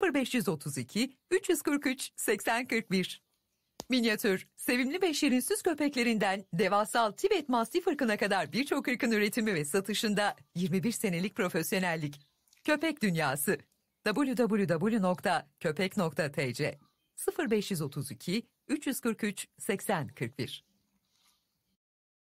0532 343 8041. Minyatür, sevimli ve şirinsiz köpeklerinden devasal Tibet Mastif ırkına kadar birçok ırkın üretimi ve satışında 21 senelik profesyonellik. Köpek Dünyası www.köpek.tc 0532 343 8041